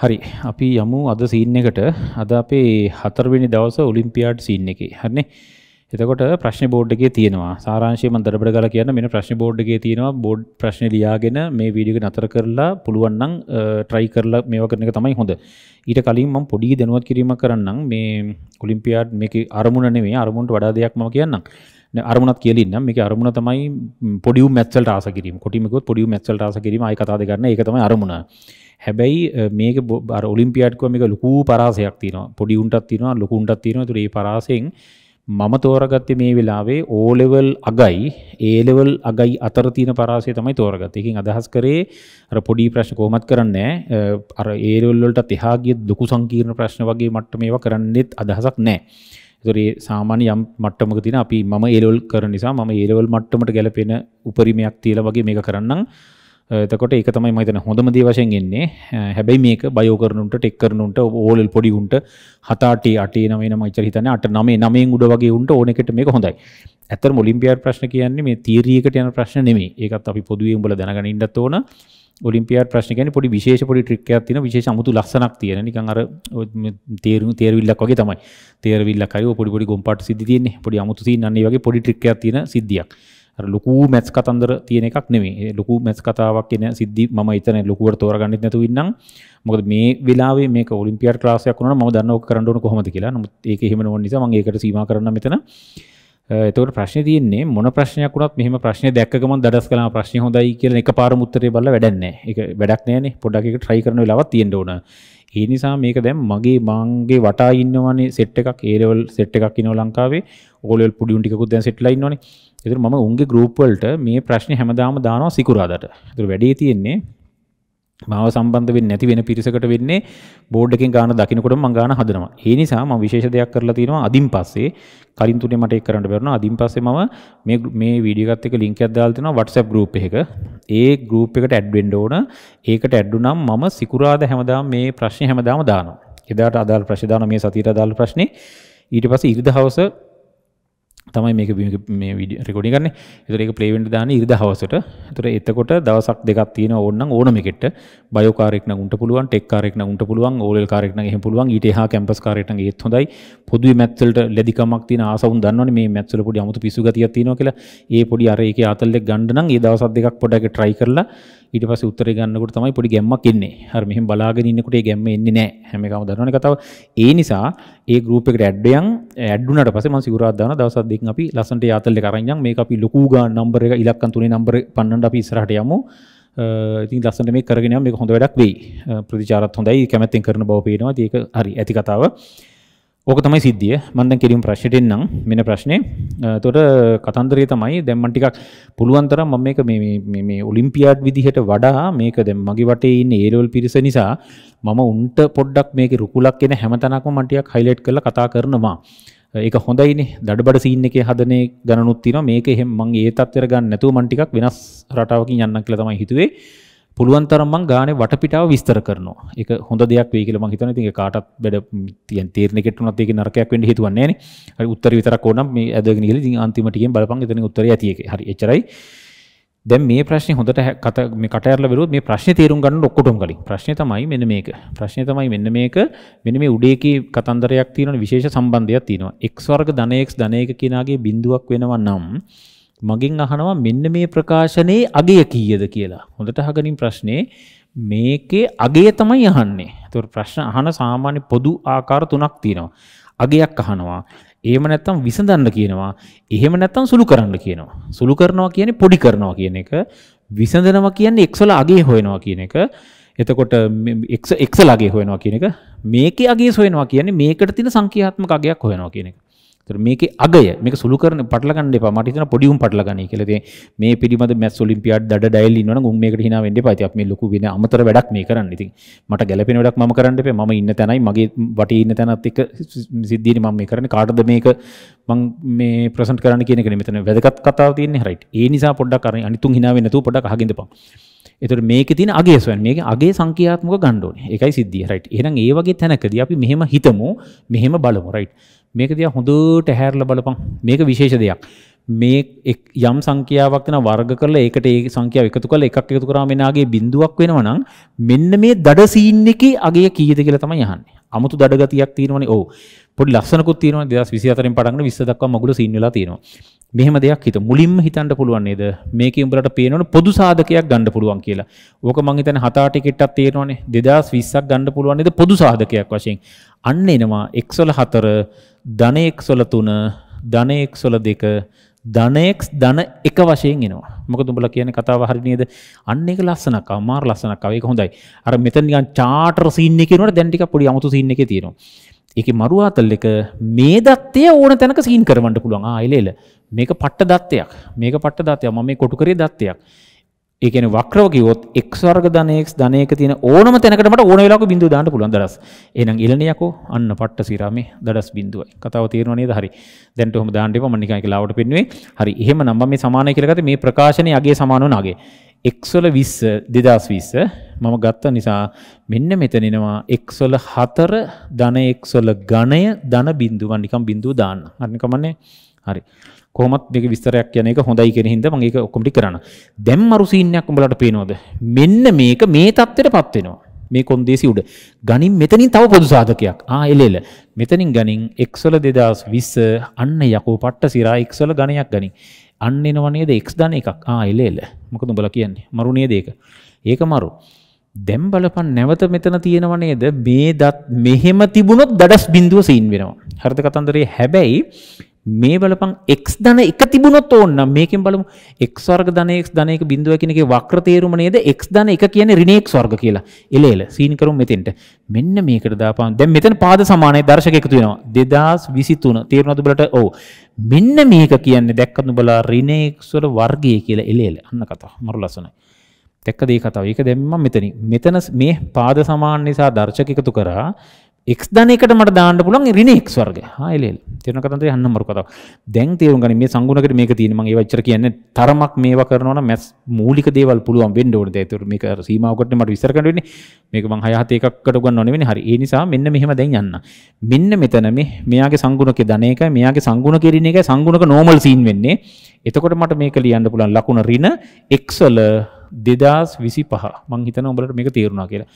හරි අපි යමු අද සීන් එකට අද අපේ හතරවෙනි දවස ඔලිම්පියාඩ් සීන් එකේ හරිනේ එතකොට ප්‍රශ්න බෝඩ් එකේ තියෙනවා සාරාංශය මම දඩබඩ ගාලා කියන්න මෙන්න ප්‍රශ්න බෝඩ් එකේ තියෙනවා බෝඩ් ප්‍රශ්න ලියාගෙන මේ වීඩියෝ එක නතර කරලා පුළුවන් නම් try කරලා මේවා කරන එක තමයි හොඳ ඊට කලින් මම පොඩි දැනුවත් කිරීමක් කරන්නම් මේ ඔලිම්පියාඩ් මේකේ අරමුණ නෙමෙයි අරමුණට වඩා දෙයක් මම කියන්නම් අරමුණත් කියලන්න මේ අරමුණ තමයි පොඩිය මැත්සල් රාසකිරීම කොටිමකොත් පොඩිය මැත්සල් රාසකිරීම කතාද කරන එකතම අරමුණ හැබැයි මේක බර ඔලිම්පියට්කුව මේක ලොකු පරාසයක් තින පොඩිවුන්ටත් තිනවා ලොකුන්ටත් තින තුරේ පරාසයෙන් මම තෝරගත්තේ මේ වෙලාවේ ඕලෙවල් අගයි ඒලෙවල් අගයි අතර තියෙන පරාසය තමයි තෝරගත්තේ. ඒකෙන් අදහස් කරේ අර පොඩි ප්‍රශ්න කොහොමත් කරන්නේ නැහැ. අර ඒලෙවල් වලට තහා ගිය ලොකු සංකීර්ණ ප්‍රශ්න වගේ මට්ටමේවා කරන්නෙත් අදහසක් නැහැ. ඒතොරේ සාමාන්‍ය යම් මට්ටමක තියෙන අපි මම ඒලෙවල් කරන නිසා මම ඒලෙවල් මට්ටමට ගැලපෙන උපරිමයක් තියලා වගේ මේක කරන්නම් එතකොට ඒක තමයි මම හිතන හොඳම දේ වශයෙන් එන්නේ. හැබැයි මේක බයෝ කරනුන්ට, ටෙක් කරනුන්ට, ඕලෙල් පොඩි උන්ට 7 8 8 9 9 මම ඉතින් හිතන්නේ 8 9 9 උඩ වගේ උන්ට ඕන එකට මේක හොඳයි. ඇතර මුලින්පියර් ප්‍රශ්න කියන්නේ මේ තීරීකට යන ප්‍රශ්න නෙමේ ඒකත් අපි පොදුවේ උඹල දැනගෙන ඉන්නත් ඕන ඔලිම්පියර් ප්‍රශ්න කියන්නේ පොඩි විශේෂ පොඩි ට්‍රික් එකක් තියෙන විශේෂ අමුතු ලස්සනක් තියෙන නිකන් අර තේරුම් තේරවිල්ලක් වගේ තමයි තේරවිල්ලක් හරි පොඩි පොඩි ගොම්පාට සිද්ධි තියෙන්නේ පොඩි අමුතු තියෙන අන්න ඒ වගේ පොඩි ට්‍රික් එකක් තියෙන සිද්ධියක් ලොකු මැස් කතන්දර තියෙන එකක් නෙමේ ලොකු මැස් කතාවක් කියන සිද්ධි ම එතන ලොකුවට තෝරගන්න නැතුව ඉන්නම් මොකද මේ වෙලාවේ මේ ඔලිම්පියඩ් ක්ලාසයක් වුණා මම දන්නව ඔක කරන්න ඕන කොහොමද කියලා නමුත් ඒක එහෙම නොවන නිසා මම ඒකට සීමා කරන්න මෙතන එතවට ප්‍රශ්න තියන්නේ මොන ප්‍රශ්නයක් වුණත් මෙහම ප්‍රශ්නය දැක්කම දඩස් කලා ප්‍රශ්න හොඳයි කියල එක පාරමුත්තරය බල වැඩන්නේ එක වැඩක් නෑන පොඩක් එක ට්‍රයි කරන ලවත් තියෙන්ට ඕන ඒ නිසා මේක දැම් මගේ මංගේ වටා ඉන්නවනේ සෙට් එකක් ඒරවල් සෙට් එකක් ඉනෝ ලංකාවේ ඕලල් පුඩියුන්ටිකුත් දැන් සෙට්ලයින්නවනේ එතර ම උන්ගේ ගරුප්වලට මේ ප්‍රශ්න හැමදාම දානවා සිකුරාදට තුර වැඩේ තියෙන්නේ මාව සම්බන්ධ වෙන්නේ නැති වෙන පිරිසකට වෙන්නේ බෝඩ් එකෙන් ගාන දකින්නකොට මම ගාන හදනවා. ඒ නිසා මම විශේෂ දෙයක් කරලා තියෙනවා අදින් පස්සේ කලින් තුනේ මට ඒක කරන්න බැරුණා. අදින් පස්සේ මම මේ මේ වීඩියෝ එකත් එක්ක ලින්ක් එකක් දාලා තිනවා WhatsApp group එකක. ඒ group එකට ඇඩ් වෙන්න ඕන. ඒකට ඇඩ් වුණාම මම සිකුරාදා හැමදාම මේ ප්‍රශ්නේ හැමදාම දානවා. එදාට අදාළ ප්‍රශ්න දානවා මේ සතියට අදාළ ප්‍රශ්නේ. ඊට පස්සේ ඉරිදා හවස තමයි මේක මේ රෙකොඩි කරන තුරේ පලේවෙන්ට දාන ඉරිද හවසට තුර එතකොට දවසක් දෙකක් තියෙන ඕන්න ඕනම එකට බයෝකාරෙක්න උට පුළුවන් ටෙක්කාරෙක්න උට පුළුවන් ඕල් කාරෙක්න හ පුළුවන් ඊට හා කැම්පස් කාරෙක්න ඒත් හොඳයි පොදු මැත්සලට ලෙදිකමක් තින ආසවුන් දන්නවන මේ මැත්සල පොඩි අමුතු පිසු ගතියක් තියෙනවා කියලා ඒ පොඩි අර ඒක අතල්ලෙක් ගණ්ඩනම් ඒ දවසක් දෙකක් පොඩක් ට්‍රයි කරලා ඊට පස්සේ උත්තරේ ගන්නකොට තමයි පොඩි ගැම්මක් එන්නේ. හරි මෙහෙම බලාගෙන ඉන්නකොට ඒ ගැම්ම එන්නේ නැහැ. හැම එකම දන්නවනේ කතාව. ඒ නිසා ඒ ගෲප් එකට ඇඩ් වෙයන් ඇඩ් වුණාට පස්සේ මම සිවුරක් දානවා දවස් දෙකකින් අපි ලස්සන්ට යාතල් එක අරන් යන් මේක අපි ලොකු ගාන නම්බර් එක ඉලක්කම් තුනේ නම්බර් පන්නන්න අපි ඉස්සරහට යමු. ඉතින් ලස්සනට මේ කරගෙන යන්න මේක හොඳ වැඩක් වෙයි. ප්‍රතිචාරත් හොඳයි කැමැත්තෙන් කරන බව පේනවා. ඒක හරි ඇති කතාව. ඕක තමයි සිද්ධිය මම දැන් කෙලිම ප්‍රශ්නෙට එන්නම් මෙන්න ප්‍රශ්නේ එතකොට කතන්දරය තමයි දැන් මම ටිකක් පුළුවන් තරම් මම මේක මේ මේ මේ ඔලිම්පියාඩ් විදිහට වඩා මේක දැන් මගේ වටේ ඉන්න ඒ ලෙවල් පිරිස නිසා මම උන්ට පොඩ්ඩක් මේකේ රුකුලක් එන හැම තැනකම මම ටිකක් හයිලයිට් කරලා කතා කරනවා ඒක හොඳයිනේ දඩබඩ සීන් එකේ හදනේ ගණනුත් තියෙනවා මේක එහෙම මම ඒ තත්ත්වයට ගන්න නැතුව මම ටිකක් වෙනස් රටාවකින් යන්නම් කියලා තමයි හිතුවේ පුළුවන් තරම් මං ගානේ වටපිටාව විස්තර කරනවා. ඒක හොඳ දෙයක් වෙයි කියලා මං හිතනවා. ඉතින් ඒක කාටත් බඩ තියෙන තීරණයකට උනත් ඒක නරකයක් වෙන්න හේතුවක් නැහැ නේ. හරි උත්තර විතරක් ඕනම් මේ ඇදගෙන ගිහලා ඉතින් අන්තිම ටිකෙන් බලපන් එතන උත්තරය ඇති එකේ. හරි එච්චරයි. දැන් මේ ප්‍රශ්නේ හොඳට කත මේ කටයරලා බැලුවොත් මේ ප්‍රශ්නේ තේරුම් ගන්න ඔක්කොටම කලින් ප්‍රශ්නේ තමයි මෙන්න මේක. ප්‍රශ්නේ තමයි මෙන්න මේක. මෙන්න මේ උඩේකේ කතන්දරයක් තියෙනවනේ විශේෂ සම්බන්ධයක් තියෙනවා. x වර්ග ධන x ධන 1 කියනාගේ බිඳුවක් වෙනවා නම් මගෙන් අහනවා මෙන්න මේ ප්‍රකාශනයේ අගය කීයද කියලා. හොඳට අහගනින් ප්‍රශ්නේ මේකේ අගය තමයි අහන්නේ. ඒතකොට ප්‍රශ්න අහන සාමාන්‍ය පොදු ආකාර තුනක් තියෙනවා. අගයක් අහනවා. එහෙම නැත්නම් විසඳන්න කියනවා. එහෙම නැත්නම් සුළු කරන්න කියනවා. සුළු කරනවා කියන්නේ පොඩි කරනවා කියන එක. විසඳනවා කියන්නේ x වල අගේ හොයනවා කියන එක. එතකොට x x වල අගේ හොයනවා කියන එක. මේකේ අගේ හොයනවා කියන්නේ මේකට තියෙන සංඛ්‍යාත්මක අගයක් හොයනවා කියන එක. ඒතර මේකේ අගය මේක සුළු කරන පටලගන්න එපා. මට හිතෙනවා පොඩි උන් පටලගන්නේ කියලා. ඉතින් මේ පිළිබඳ මැත්ස් ඔලිම්පියාඩ් දඩ ඩයල් ඉන්නවනම් උන් මේකට hina වෙන්න එපා. ඉතින් අපි මේ ලොකු වෙන අමතර වැඩක් මේ කරන්නේ. ඉතින් මට ගැළපෙන වැඩක් මම කරන්න එපා. මම ඉන්න තැනයි මගේ වටේ ඉන්න තැනත් එක්ක සිද්ධියනේ මම මේ කරන්නේ. කාටද මේක මං මේ ප්‍රසන්ට් කරන්න කියන එකනේ මෙතන වැදගත් කතාව තියෙන්නේ. රයිට්. ඒ නිසා පොඩ්ඩක් අනිත් උන් hina වෙන්නේ නැතුව පොඩ්ඩක් අහගෙන ඉඳපන්. එතකොට මේකේ තියෙන අගය සොයන්න. මේකේ අගය සංඛ්‍යාත්මක ගන්න ඕනේ. ඒකයි සිද්ධිය. රයිට්. එහෙනම් ඒ වගේ තැනකදී අපි මෙහෙම හිතමු, මෙහෙම බලමු. රයිට්. මේක දිහා හොඳට හැරලා බලපන්. මේක විශේෂ දෙයක්. මේ යම් සංඛ්‍යාවක් වෙන වර්ග කරලා ඒකට ඒ සංඛ්‍යාව එකතු කරලා එකක් එකතු කරාම එන ආගේ බිඳුවක් වෙනවා නම් මෙන්න මේ දඩ සීන් එකේ අගය කීයද කියලා තමයි අහන්නේ. අමුතු දඩගතියක් තියෙනවනේ. ඔව්. පොඩි ලස්සනකුත් තියෙනවා 2024 න් පටන් ගන්න 20 දක්වා මගුල සීන් වෙලා තියෙනවා. මෙහෙම දෙයක් හිත මුලින්ම හිතන්න පුළුවන් නේද? මේකේ උඹලට පේනවනේ පොදු සාධකයක් ගන්න පුළුවන් කියලා. ඕක මං හිතන්නේ හත අට ටිකට්ටක් තියෙනවනේ 2020ක් ගන්න පුළුවන් නේද පොදු සාධකයක් වශයෙන්. අන්න එනවා x වල 4 ධන x වල 3 ධන x වල 2 ධනයෙක් ධන එක වශයෙන් එනවා මොක තුඹල කියන කතාව හරිනේද අන්න එක ලස්සනක් අමාර ලස්සනක් ඒක හොඳයි අර මෙතන නිකන් චාටර් සීන් එකේ කියනකොට දැන් ටිකක් පොඩි අමුතු සීන් එකේ තියෙනවා ඒකේ මරු ආතල් එක මේ දත්තය ඕන තැනක සීන් කරවන්න පුළුවන් ආ එලෙල මේක පට්ට දත්තයක් මේක පට්ට දත්තයක් මම මේ කොටු කරේ දත්තයක් ඒ කියන්නේ වක්‍රව කිව්වොත් x වර්ග ධන x ධන 1 තියෙන ඕනම තැනකට මට ඕන වෙලාවක බිඳුව දාන්න පුළුවන් දරස්. එහෙනම් ඉලණ යකෝ අන්න පට්ට සිරාමේ දඩස් බිඳුවයි. කතාව තේරෙනව නේද? හරි. දැන්ට ඔහොම දාන්න එපා මම නිකන් ඒක ලාවට පෙන්නුවේ. හරි. එහෙමනම් මම මේ සමානයි කියලා ගත්තේ මේ ප්‍රකාශනයේ අගේ සමාන වන අගේ. x වල 20 2020 මම ගත්ත නිසා මෙන්න මෙතන එනවා x වල 4 ධන x වල ඝණය ධන බිඳුව මම නිකන් බිඳුව දාන්න. හරි නිකන් මන්නේ. හරි. කොහොමත් මේක විස්තරයක් කියන එක හොඳයි කියන හින්දා මම ඒක ඔක්කොම ටික කරන්න. දැන් මරු සීන්නයක් උඹලාට පේනවද? මෙන්න මේක මේ தත්ත්වයටපත් වෙනවා. මේ කොන්දේසි උඩ. ගනින් මෙතනින් තව පොදු සාධකයක්. ආ එල එල. මෙතනින් ගනින් x වල 2020 අන්න යකෝ පට්ට සිරා x වල ගණයක් ගනින්. අන්න එනව නේද x ධන එකක්. ආ එල එල. මොකද උඹලා කියන්නේ? මරු නේද ඒක? ඒක මරු. දැන් බලපන් නැවත මෙතන තියෙනව නේද මේ දත් මෙහෙම තිබුණොත් දඩස් බිඳුව සීන් වෙනවා. හරිද කතන්දරේ? හැබැයි මේ බලපං එක් දන එක තිබුණොත් ඕන්න මේකෙන් බලමු එක් වර්ග ධනෙක් ධනයක බිඳුව කියන එකේ වක්‍ර තේරුම නේද x ධන එක කියන්නේ ඍණේක් වර්ග කියලා. එල එල සීන් කරමු මෙතෙන්ට. මෙන්න මේකට දාපන්. දැන් මෙතන පාද සමානයි දර්ශක එකතු වෙනවා. 2023 තේරුණාද ඔබලට? ඔව්. මෙන්න මේක කියන්නේ දැක්කත් නුඹලා ඍණේක් වල වර්ගය කියලා එල එල. අන්න කතාව. මරු ලස්සනයි. දැක්කද මේ කතාව. ඒක දැන් මම මෙතනින්. මෙතන මේ පාද සමාන නිසා දර්ශක එකතු කරා. එක් ධනකට මට දාන්න පුළන් රිනෙක් වර්ග හයලෙල් තෙරන කතන්ට යන්න මරු කතාව දැන් තේරුම් ගනි මේ සංගුණකට මේක තියෙන මගේ වච්චර කියන්නේ තරමක් මේවා කරනවා නම් මැස් මූලික දේවල් පුළුවන් වෙන්න ඕනේ දැන් ඒතර මේක සීමාවකට මට විස්තර කරන්න වෙන්නේ මේක මං හය හත එකකට උගන්වන්න වෙන්නේ හරි ඒ නිසා මෙන්න මෙහෙම දැන් යන්න මෙන්න මෙතන මේ මෙයාගේ සංගුණකේ ධන එකයි මෙයාගේ සංගුණකේ රින එකයි සංගුණක නෝමල් සීන් වෙන්නේ එතකොට මට මේක ලියන්න පුළුවන් ලකුණ රින x වල 2025 මං හිතනවා උඹලට මේක තේරුණා කියලා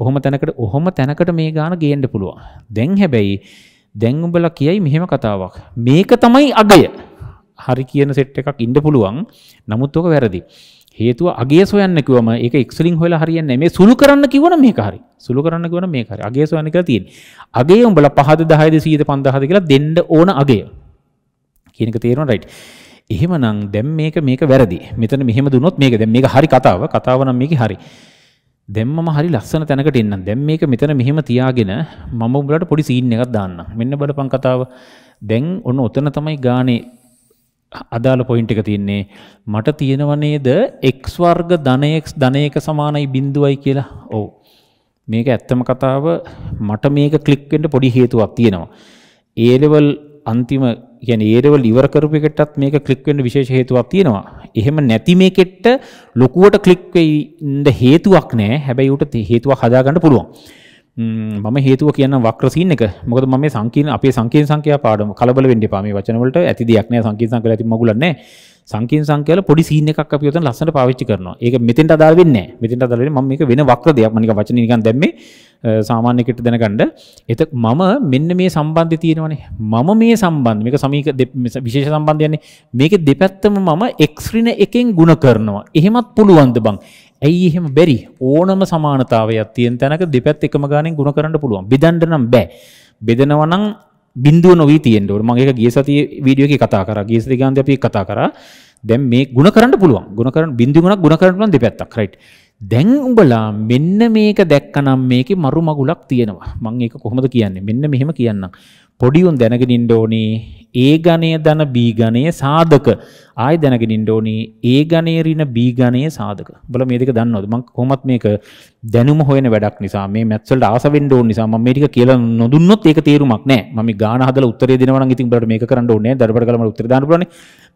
ඔහොම තැනකට ඔහොම තැනකට මේ ගාන ගේන්න පුළුවන්. දැන් හැබැයි දැන් උඹලා කියයි මෙහෙම කතාවක්. මේක තමයි අගය. හරි කියන සෙට් එකක් ඉන්න පුළුවන්. නමුත් ඔක වැරදි. හේතුව අගේ සොයන්න කිවම ඒක එක්ස්ලින් හොලා හරියන්නේ මේ සුළු කරන්න කිවන මේක හරි සුළු කරන්න කිවන මේක හරි අගේ සොයන්න කියලා තියෙන්නේ. අගේ උඹලා 5ද 10ද 100ද 5000ද කියලා දෙන්න ඕන අගේ. කියන එක තේරෙනවා රයිට්. එහෙමනම් දැන් මේක මේක වැරදි. මෙතන මෙහෙම දුනොත් මේක දැන් මේක හරි කතාව. කතාව නම් මේක හරි. දැම්මම හරි ලස්සන තැනකට එන්නම්. දැන් මේක මෙතන මෙහෙම තියාගෙන මම උඹලට පොඩි සීන් එකක් දාන්නම්. මෙන්න බලපන් කතාව. දැන් ඔන්න ඔතන තමයි ගානේ අදාළ පොයින්ට් එක තියෙන්නේ. මට තියෙනව නේද x වර්ග ධන x ධන 1 සමානයි 0යි කියලා. ඔව්. මේක ඇත්තම කතාව මට මේක ක්ලික් වෙන්න පොඩි හේතුවක් තියෙනවා. A level අන්තිම කියන්නේ ඒ ලෙවල් ඉවර කරපු එකටත් මේක ක්ලික් වෙන්න විශේෂ හේතුවක් තියෙනවා. එහෙම නැති මේකෙට ලොකුවට ක්ලික් වෙයි ඉන්න හේතුවක් නැහැ. හැබැයි උට හේතුවක් හදාගන්න පුළුවන්. මම හේතුව කියන්න වක්‍ර සීන් එක. මොකද මම මේ සංකීර්ණ අපේ සංකීර්ණ සංඛ්‍යා පාඩම කලබල වෙන්න එපා. මේ වචන වලට ඇති දෙයක් නෑ සංකීර්ණ සංඛ්‍යා ඇති මගුලක් නෑ. සංකීර්ණ සංඛ්‍යාවල පොඩි සීන් එකක් අපි උතන ලස්සනට පාවිච්චි කරනවා. ඒක මෙතෙන්ට අදාළ වෙන්නේ නැහැ. මෙතෙන්ට අදාළ වෙන්නේ මම මේක වෙන වක්‍ර දෙයක්. මම නිකන් වචන නිකන් දැම්මේ සාමාන්‍ය කෙට දැනගන්න. එත මම මෙන්න මේ සම්බන්ධය තියෙනවනේ. මම මේ සම්බන්ධ මේක සමීක විශේෂ සම්බන්ධයන්නේ. මේකේ දෙපැත්තම මම x ඍණ එකෙන් ගුණ කරනවා. එහෙමත් පුළුවන්ද බං? ඇයි එහෙම බැරි? ඕනම සමානතාවයක් තියෙන තැනක දෙපැත්ත එකම ගානෙන් ගුණ කරන්න පුළුවන්. බෙදන්න නම් බෑ. බෙදනවා නම් බින්දුව නොවී තියෙන්ට ඕන මගේ ගිය සතිය වීඩියෝ එක කතා කරා ගිය සතිය ගාන්දී අපි කතා කරා දැන් මේ ಗುಣ කරන්න පුළුවන් ಗುಣ කරන්න බින්දු ගුණක් ಗುಣ කරන්න පුළුවන් දෙපැත්තක් රයිට් දැන් උඹලා මෙන්න මේක දැක්කනම් මේකේ මරු මගුලක් තියෙනවා මම ඒක කොහොමද කියන්නේ මෙන්න මෙහෙම කියන්නම් පොඩි උන් දැනගෙන ඉන්න ඕනේ ඒ ගණය ධන B ගණය සාධක. ආයෙ දැනගෙන ඉන්න ඕනේ ඒ ගණය ඍණ B ගණය සාධක. උඹලා මේ දෙක දන්නවද? මම කොහොමත් මේක දැනුම හොයන වැඩක් නිසා මේ මැත්ස් වලට ආස වෙන්න ඕන නිසා මම මේ ටික කියලා නොදුන්නොත් ඒක තේරුමක් නැහැ. මම මේ ගාන හදලා උත්තරේ දෙනවා නම් ඉතින් උඹලට මේක කරන්න ඕනේ නැහැ. දඩබඩ කරලා මට උත්තරේ දාන්න පුළුවන්.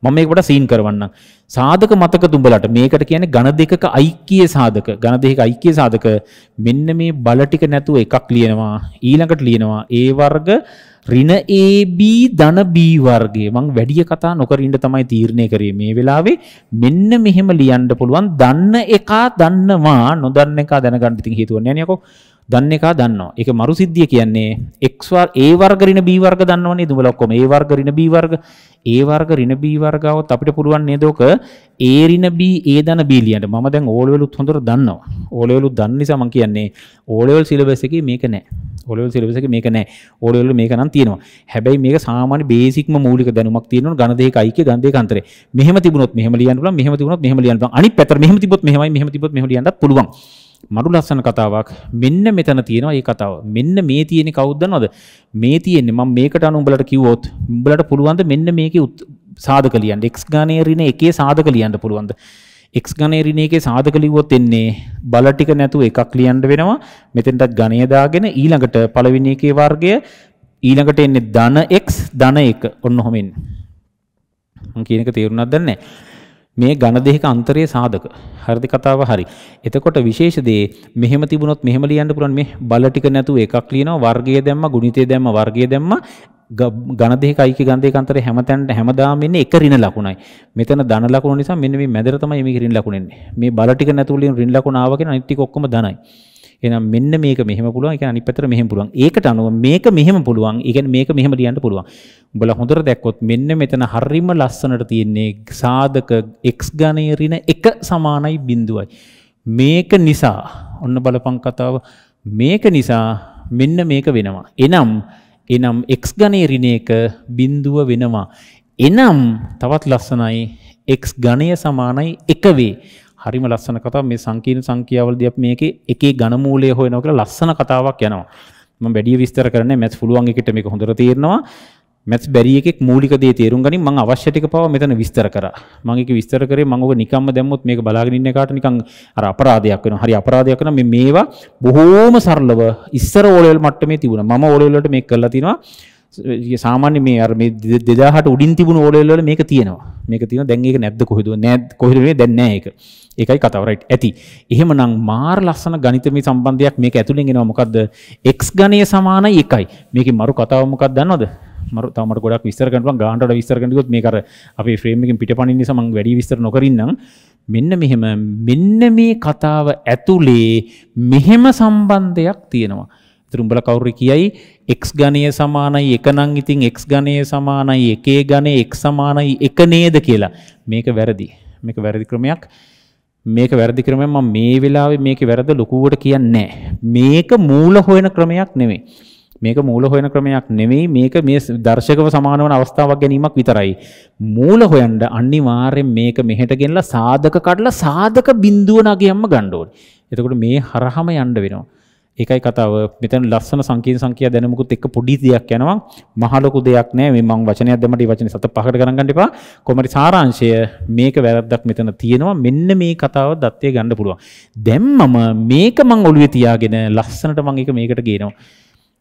මම මේක පොඩ්ඩක් සීන් කරවන්නම්. සාධක මතක තුඹලට මේකට කියන්නේ ඝන දෙකක ඓක්‍යය සාධක. ඝන දෙකක ඓක්‍යය සාධක මෙන්න මේ බල ටික නැතුව එකක් ලියනවා ඊළඟට ලියනවා a වර්ග ඍණ AB ධන B වර්ගය මම වැඩි කතා නොකර ඉන්න තමයි තීරණය කරේ මේ වෙලාවේ මෙන්න මෙහෙම ලියන්න පුළුවන් දන්න එකා දන්නවා නොදන්න එකා දැනගන්න ඉතින් හේතුවක් නෑනේ යකෝ දන්න එකා දන්නවා. ඒක මරු සිද්ධිය කියන්නේ x ඒ වර්ග ඍණ b වර්ග දන්නවනේ දුඹල ඔක්කොම a වර්ග ඍණ b වර්ග a වර්ග ඍණ b වර්ග આવොත් අපිට පුළුවන් නේද ඔක a ඍණ b a ධන b ලියන්න. මම දැන් ඕ ලෙවලුත් හොඳට දන්නවා. ඕ ලෙවලුත් දන්න නිසා මම කියන්නේ ඕ ලෙවල් සිලබස් එකේ මේක නැහැ. ඕ ලෙවල් සිලබස් එකේ මේක නැහැ. ඕ ලෙවල් මේක නම් තියෙනවා. හැබැයි මේක සාමාන්‍ය බේසික්ම මූලික දැනුමක් තියෙනවා ගණ දෙකයි අයිකේ ගණ දෙක අතරේ. මෙහෙම තිබුණොත් මෙහෙම ලියන්න පුළුවන්. මෙහෙම තිබුණොත් මෙහෙම ලියන්න පුළුවන්. අනිත් පැත්තට මෙහෙම තිබ්බොත් මෙහෙමයි මෙහෙම තිබ්බොත් මෙහෙම ලියන්නත් පුළුවන්. මඩු ලස්සන කතාවක් මෙන්න මෙතන තියෙනවා ඒ කතාව මෙන්න මේ තියෙන කවුද්දන්නවද මේ තියෙන්නේ මම මේකට අනුඹලට කිව්වොත් උඹලට පුළුවන්ද මෙන්න මේක සාධක ලියන්න එක්ස් ගණයේ ඍණ එකේ සාධක ලියන්න පුළුවන්ද එක්ස් ගණයේ ඍණ එකේ සාධක ලිව්වොත් එන්නේ බල ටික නැතුව එකක් ලියන්න වෙනවා මෙතෙන්ටත් ගණය දාගෙන ඊළඟට පළවෙනි එකේ වර්ගය ඊළඟට එන්නේ ධන x ධන 1 ඔන්න ඔහොම එන්නේ මම කියන එක තේරුණාද දන්නේ නැහැ මේ ඝන දෙකක අන්තරයේ සාධක. හරිද කතාව හරි. එතකොට විශේෂ දේ මෙහෙම තිබුණොත් මෙහෙම ලියන්න පුළුවන් මේ බල ටික නැතුව එකක් ලියනවා වර්ගය දැම්ම ගුණිතය දැම්ම වර්ගය දැම්ම ඝන දෙකයි කි ඝන දෙක අතරේ හැමතැන හැමදාම ඉන්නේ එක ඍණ ලකුණයි. මෙතන ධන ලකුණ නිසා මෙන්න මේ මැදට තමයි මේ ඍණ ලකුණ එන්නේ. මේ බල ටික නැතුව ලියන ඍණ ලකුණ ආවා කියන අනිත් ටික ඔක්කොම ධනයි. එහෙනම් මෙන්න මේක මෙහෙම පුළුවන්. ඒ කියන්නේ අනිත් පැත්තට මෙහෙම පුළුවන්. ඒකට අනුව මේක මෙහෙම පුළුවන්. ඒ කියන්නේ මේක මෙහෙම ලියන්න පුළුවන්. උඹලා හොඳට දැක්කොත් මෙන්න මෙතන හරිම ලස්සනට තියෙන්නේ සාධක x ඝනය ඍණ 1 සමානයි බිඳුවයි. මේක නිසා ඔන්න බලපං කතාව මේක නිසා මෙන්න මේක වෙනවා. එනම් එනම් x ඝනය ඍණ 1 බිඳුව වෙනවා. එනම් තවත් ලස්සනයි x ඝනය සමානයි 1 වේ. හරිම ලස්සන කතාව මේ සංකීර්ණ සංඛ්‍යාවලදී අපි මේකේ එකේ ඝනමූලය හොයනවා කියලා ලස්සන කතාවක් යනවා. මම වැඩි විස්තර කරන්නේ මැත් පුළුවන් එකට මේක හොඳට තේරෙනවා. මැත්ස් බැරි එකෙක් මූලික දේ තේරුම් ගනි මම අවශ්‍ය ටික පවා මෙතන විස්තර කරා. මම ඒක විස්තර කරේ මම ඔබ නිකම්ම දැම්මොත් මේක බලාගෙන ඉන්න කාට නිකන් අර අපරාධයක් වෙනවා. හරි අපරාධයක් වෙනවා. මේ මේවා බොහෝම සරලව ඉස්සර ඕලෙවල් මට්ටමේ තිබුණා. මම ඕලෙවල් වලට මේක කරලා තිනවා. සාමාන්‍ය මේ අර මේ 2000ට උඩින් තිබුණු ඕලෙවල් වල මේක තියෙනවා. මේක තියෙනවා. දැන් ඒක නැද්ද කොහෙද? නෑ කොහෙද මේ දැන් නෑ ඒක. ඒකයි කතාව රයිට්. ඇති. එහෙමනම් මාර ලස්සන ගණිතමය සම්බන්ධයක් මේක ඇතුලෙන් එනවා. මොකද්ද? x ගණය සමානයි 1යි. මේකේ මරු කතාව මොකක්ද දන්නවද? මර තමට ගොඩක් විස්තරකටුව ගාන්ට විස්තරකටකුත් මේ කර අපේ ෆ්‍රේමකින් පිටපණි නිසමං වැඩි විස්තර නොකරන්නම් මෙන්න මෙහෙම මෙන්න මේ කතාව ඇතුලේ මෙහෙම සම්බන්ධයක් තියෙනවා. තුරුම්ඹල කවුරු කියයි x ගණය සමානයි 1 නම් ඉතින් x ගණය සමානයි 1 ගණය x සමානයි 1 නේද කියලා. මේක වැරදි. මේක වැරදි ක්‍රමයක්. මේක වැරදි ක්‍රමයක් මම මේ වෙලාවේ මේක වැරද්ද ලකුවට කියන්නේ නැහැ. මේක මූල හොයන ක්‍රමයක් නෙමෙයි. මේක මූල හොයන ක්‍රමයක් නෙමෙයි මේක මේ දර්ශකව සමාන වන අවස්ථාවක් ගැනීමක් විතරයි. මූල හොයන්න අනිවාර්යෙන් මේක මෙහෙට ගෙනලා සාධක කඩලා සාධක බිඳුව නගියම්ම ගන්න ඕනේ. එතකොට මේ හරහම යන්න වෙනවා. ඒකයි කතාව. මෙතන ලස්සන සංකීර්ණ සංඛ්‍යා දැනුමකුත් එක්ක පොඩි දෙයක් යනවා. මහ ලොකු දෙයක් නෑ. මේ මම වචනයක් දැම්මට මේ වචනේ සත පහකට ගණන් ගන්න එපා. කොමරි සාරාංශය මේක වැරද්දක් මෙතන තියෙනවා. මෙන්න මේ කතාව දත්තේ ගන්න පුළුවන්. දැන් මම මේක මම ඔළුවේ තියාගෙන ලස්සනට මම මේකට ගේනවා.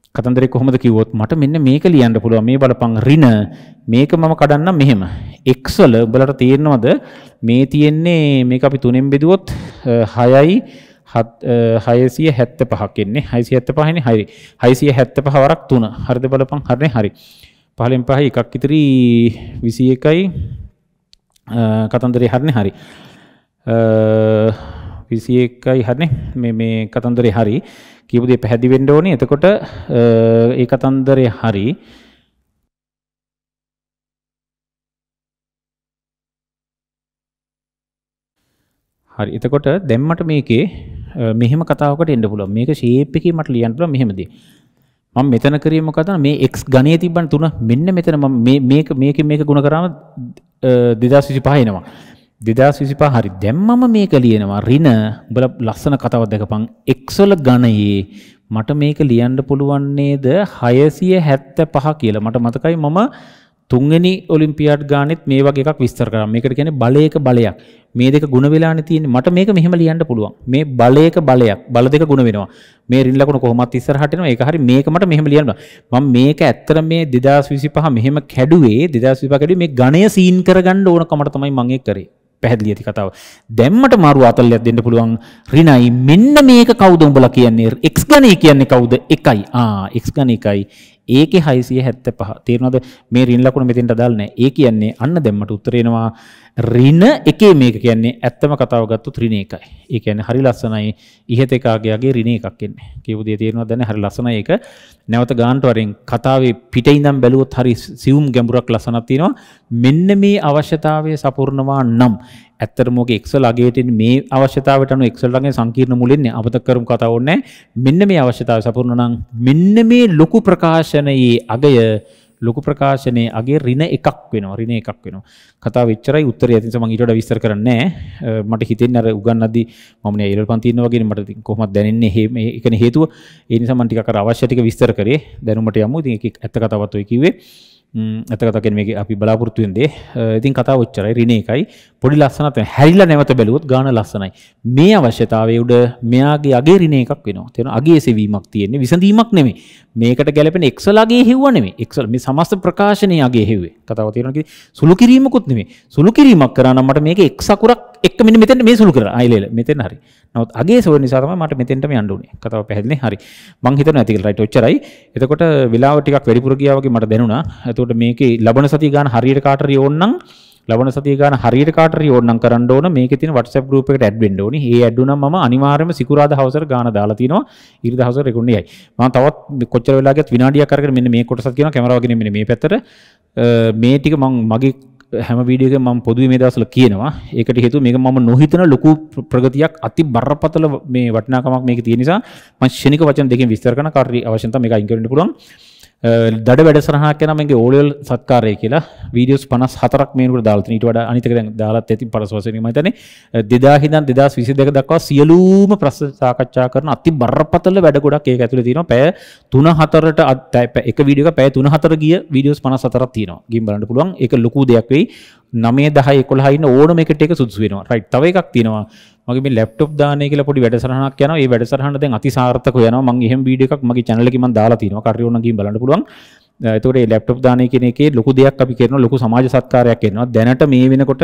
කතන්දරේ කොහොමද කිව්වොත් මට මෙන්න මේක ලියන්න පුළුවන් මේ බලපං ඍණ මේක මම කඩන්නම් මෙහෙම x වල උඹලට තේරෙනවද මේ තියෙන්නේ මේක අපි තුනෙන් බෙදුවොත් 6යි 675ක් එන්නේ 675 නේ හරි 675 වරක් 3 හරිද බලපං හරිනේ හරි 15න් 5 එකක් ඉතිරි 21යි කතන්දරේ හරිනේ හරි විසි එකයි හරන මේ කතන්දරය හරි කියපුදේ පැහැදිවෙන්ඩ ඕනි එතකොට ඒ කතන්දරය හරි හරි එතකොට දැම්මට මේකේ මෙහෙම කතාවකට එන්න පුළුවන්. මේක ෂේප් එකේ මට ලියන්න පුළුවන් මෙහෙමදී. මම මෙතන කරේ මොකද මේ x ගණයේ තිබ්බන තුන මෙන්න මෙතන මම මේ මේක මේක මේක ගුණ කරාම 2025 එනවා. දෙදස් විසිපා හරි දැම්මම මේක ලියනවා රින උඹල ලස්සන කතාවක් දැකපන් එක්සොල ගණයේ මට මේක ලියන්න පුළුවන් නේද 675 කියලා මට මතකයි මම තුන්වෙනි ඔලිම්පියාඩ් ගානෙත් මේ වගේ එකක් විස්තර කරා මේකට කියන්නේ බලයක බලයක් මේ දෙක ಗುಣ වෙලානේ තියෙන්නේ මට මේක මෙහෙම ලියන්න පුළුවන් මේ බලයක බලයක් බල දෙක ಗುಣ වෙනවා මේ රින් ලකුණු කොහොමත් ඉස්සරහට එනවා ඒක හරි මේක මට මෙහෙම ලියන්න මම මේක ඇත්තට මේ 2025 මෙහෙම කැඩුවේ 2025 කැඩුවේ මේ ගණය සීන් කරගන්න ඕනකමට තමයි මම ඒක කරේ පැහැදිලි ඇති කතාව. දැම්මට මාරු අතල්ලයක් දෙන්න පුළුවන් රිනයි මෙන්න මේක කවුද උඹලා කියන්නේ? x ගණේ කියන්නේ කවුද? 1යි. ආ x ගණේ 1යි. ඒකේ 675. තේරුණාද? මේ රින් ලකුණ මෙතෙන්ට අදාළ නැහැ. ඒ කියන්නේ අන්න දැම්මට උත්තර එනවා ඍණ එකේ මේක කියන්නේ ඇත්තම කතාව ගත්තොත් ඍණ එකයි. ඒ කියන්නේ හරි ලස්සනයි ඉහත එකාගේගේ ඍණ එකක් එන්නේ. කියපු දේ තේරෙනවා දැන් හරි ලස්සනයි ඒක. නැවත ගානට වරෙන් කතාවේ පිටේ ඉඳන් බැලුවොත් හරි සියුම් ගැඹුරක් ලස්සනක් තියෙනවා. මෙන්න මේ අවශ්‍යතාවය සපූර්ණවා නම් ඇත්තටම ඔගේ Excel අගේට මේ අවශ්‍යතාවට අනුව Excel ළඟේ සංකීර්ණ මුලින්නේ අපතක් කරමු කතාව ඕනේ. මෙන්න මේ අවශ්‍යතාවය සපූර්ණ නම් මෙන්න මේ ලොකු ප්‍රකාශනයේ අගය ලොකු ප්‍රකාශනය අගේ රින එකක් වෙන රින එකක් වෙන කතා විච්චරයි උත්තර ඇතිස ම ඉට විස්තර කරන්න මට හිතෙන් අර උගන්නද මන ඒල් පන්තින වගේ මට කොමත් දැනන්නේ හෙම එකන හේතුව ඒනි සමන්ටික අවශ්‍යටික විස්තර කරේ දැනුමට යමු ති ඇත්ත කතවත්වය කිවේ ඇතකතගෙන මේ අපි බලාපොරත්තුවෙන්දේ ඉතින් කතා ඔච්චරයි රින එකයි පොඩි ලස්සනත හැරිල්ල නැවත බැලුවොත් ගාන ලස්සනයි මේ අවශ්‍යතාවය උඩ මෙයාගේ අගේ රින එකක් වෙනවා තියෙන අගේ සෙවීමක් තියෙන්නේ විසඳීමක් නෙමේ මේකට ගැලපෙන එක්සලගේ හෙව්වනෙමේ එක්සල් මේ සමස්ත ප්‍රකාශනය අගේ හෙවේ කතාව තියෙනකි සුළු කිරීමකුත් නෙමේ සුළු කිරීමක් කරනම් මට මේක එක් සකුරක් එක් මිනි මෙතන මේ සුළු කරලා ආයෙල මෙතන හරි. නමුත් අගේ සෝය නිසා තමයි මට මෙතෙන්ටම යන්න උනේ. කතාව පැහැදිලි හරි. මං හිතනවා ඇති කියලා රයිට් ඔච්චරයි. එතකොට වෙලාව ටිකක් වැඩිපුර ගියා වගේ මට දැනුණා. එතකොට මේකේ ලබන සතිය ගන්න හරියට කාටරි ඕන නම් ලබන සතිය ගන්න හරියට කාටරි ඕනනම් කරන්න ඕන මේකේ තියෙන WhatsApp group එකට ඇඩ් වෙන්න ඕනි. ඒ ඇඩ් වුණාම මම අනිවාර්යයෙන්ම සිකුරාදා හවසට ගාන දාලා තිනවා. ඉරිදා හවසට රෙකෝඩ් එකයි. මම තවත් කොච්චර වෙලා ගියත් විනාඩියක් අරගෙන මෙන්න මේ කොටසත් කියනවා කැමරාව ගෙන මෙන්න මේ පැත්තට මේ ටික මම මගේ හැම වීඩියක මම පොදුවේ මේ දවස්වල කියනවා. ඒකට හේතුව මේක මම නොහිතන ලොකු ප්‍රගතියක් අති බරපතල මේ වටිනාකමක් මේකේ තියෙන නිසා මම ශනික වචන දෙකෙන් විස්තර කරන කාර්ය අවශ්‍යතාව මේක අයින් කරන්න පුළුවන්. දඩ වැඩසරහක් යන මගේ ඕලල් සත්කාරය කියලා වීඩියෝස් පනස් හතරක් මේකට දාලතන ඊට වඩා අනිතක දැන් දාලත් ඇති පරස්වසනීම තන දෙදා හිදන් දෙදස් විසි දෙක දක්වා සියලූම ප්‍රස් සාකච්ඡා කරන අති බරපතල වැඩ ගොඩක් ඒ ඇතුළ තියෙන පෑ තුන හතරට අත් එක විඩික පෑ තුන හතර ගිය වීඩියෝස් පනස් සතරක් තියෙනවා ගිම් බලන්න පුළුවන් එක ලොකු දෙයක් වෙයි නමේ දහ කොලහයින්න ඕනම එකට එක සුදු වෙනවා රයි් තව එකක් තියෙනවා මගේ මේ ලැප්ටොප් දාන කියලා පොඩි වැඩසටහනක් යනවා ඒ වැඩසටහන දැන් අතිසාර්ථක වෙනවා මම එහෙම වීඩියෝ එකක් මගේ channel එකේ මම දාලා තිනවා කරියෝන ගිහින් බලන්න පුළුවන් එතකොට මේ ලැප්ටොප් දාන කියන එකේ ලොකු දෙයක් අපි කරනවා ලොකු සමාජ සත්කාරයක් කරනවා දැනට මේ වෙනකොට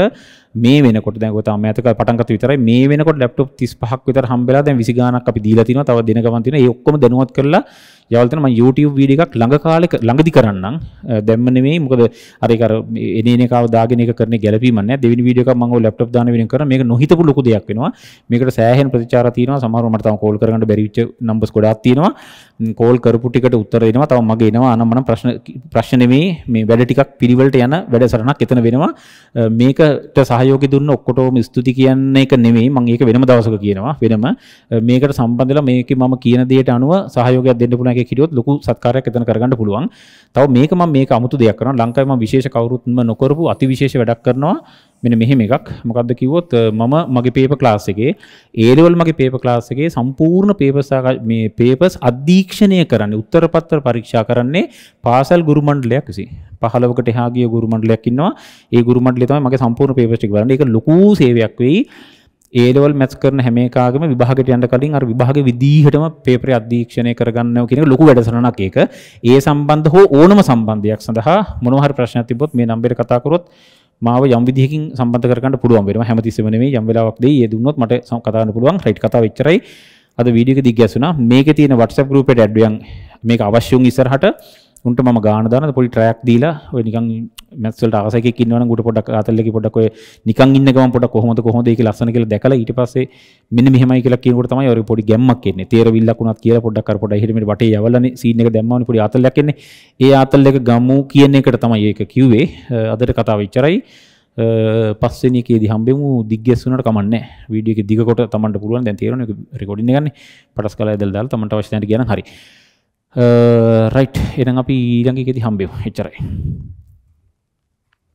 මේ වෙනකොට දැන් ඔය තාම ඇතක පටන් ගත්ත විතරයි මේ වෙනකොට ලැප්ටොප් 35ක් විතර හම්බෙලා දැන් 20 ගාණක් අපි දීලා තිනවා තව දෙන ගමන් තිනවා ඒ ඔක්කොම දැනුවත් කරලා යවල්තනම YouTube වීඩිය එකක් ළඟ කාලෙක ළඟදි කරන්නම් දැම්ම නෙමෙයි මොකද අර ඒක අර එන එකව දාගෙන එක කරන්නේ ගැළපීමක් නැහැ දෙවෙනි වීඩියෝ එකක් මම ඔය ලැප්ටොප් දාන වෙනින් කරා මේක නොහිතපු ලොකු දෙයක් වෙනවා මේකට සෑහෙන ප්‍රතිචාර තියෙනවා සමහරව මට තාම කෝල් කරගන්න බැරි වෙච්ච නම්බර්ස් ගොඩාක් තියෙනවා කෝල් කරපු ටිකට උත්තර එනවා තව මගේ එනවා අනම්මන ප්‍රශ්න ප්‍රශ්න නෙමෙයි මේ වැඩ ටිකක් පිළිවෙලට යන වැඩසටහනක් එතන වෙනවා මේකට සහයෝගය දුන්න ඔක්කොටම ස්තුති කියන්න එක නෙමෙයි මම ඒක වෙනම දවසක කියනවා වෙනම මේකට සම්බන්ධලා මේක මම කියන දෙයට අනුව සහයෝගයක් දෙන්න පුළුවන් නායකයෙක් හිටියොත් ලොකු සත්කාරයක් එතන කරගන්න පුළුවන්. තව මේක මම මේක අමුතු දෙයක් කරනවා. ලංකාවේ මම විශේෂ කවුරුත්ම නොකරපු අතිවිශේෂ වැඩක් කරනවා. මෙන්න මෙහෙම එකක්. මොකද්ද කිව්වොත් මම මගේ පේපර් ක්ලාස් එකේ A level මගේ පේපර් ක්ලාස් එකේ සම්පූර්ණ පේපර්ස් මේ පේපර්ස් අධීක්ෂණය කරන්නේ උත්තර පත්‍ර පරීක්ෂා කරන්නේ පාසල් ගුරු මණ්ඩලයක් විසින්. 15කට එහා ගිය ගුරු මණ්ඩලයක් ඉන්නවා. ඒ ගුරු මණ්ඩලය තමයි මගේ සම්පූර්ණ පේපර්ස් ටික බලන්නේ. ඒක ලොකු සේවයක් වෙයි. ඒ ලෙවල් මැත්ස් කරන හැම එකකම විභාගයට යන්න කලින් අර විභාග විදිහටම පේපරය අධීක්ෂණය කරගන්නවා කියන එක ලොකු වැඩසටහනක් ඒක. ඒ සම්බන්ධ හෝ ඕනම සම්බන්ධයක් සඳහා මොනවා හරි ප්‍රශ්නයක් තිබ්බොත් මේ නම්බරේ කතා කරොත් මාව යම් විදිහකින් සම්බන්ධ කරගන්න පුළුවන් වෙනවා හැමතිස්සෙම නෙමෙයි යම් වෙලාවක් දෙයි ඒ දුන්නොත් මට කතා කරන්න පුළුවන් රයිට් කතාව එච්චරයි අද වීඩියෝ එක දිග්ගැසුණා මේකේ තියෙන WhatsApp group එකට ඇඩ් වෙයන් මේක අවශ්‍ය වුන් ඉස්සරහට උන්ට ම ගාන දාන පොඩි ට්‍රයක් දීලා නිකන් මැස්සල්ට ආසයක ඉන්නවන ගුට පොඩක් අතල්ලෙක පොඩක් ඔය නිකන් ඉන්නවා පොඩක් කොහොමද කොහොමද ඒක ලස්සන කියලා දැකලා ඊට පස්සේ මෙන්න මෙහෙමයි කියලා කියනකොට තමයි ඔය පොඩි ගැම්මක් එන්නේ තේර විල්ලක් උනත් කියලා පොඩක් අර පොඩයි හිරමිට වටේ යවලානේ සීන් එක දැම්මම පොඩි අතල්ලයක් එන්නේ ඒ අතල්ලක ගමු කියන එකට තමයි ඒක කිව්වේ අදට කතාව ඉච්චරයි පස්සනකේ දිහම්බෙමු දිග්‍යස්සුනට කමන්න වීඩියක දිගකොට තමට පුළුවන් දැන් තේරන රෙකොඩින්න ගන්න පටස් කලා දල් තමට වශනයට ගැන හරි රයිට් එනම් අපි ඊළඟ එකේදී හම්බෙමු එච්චරයි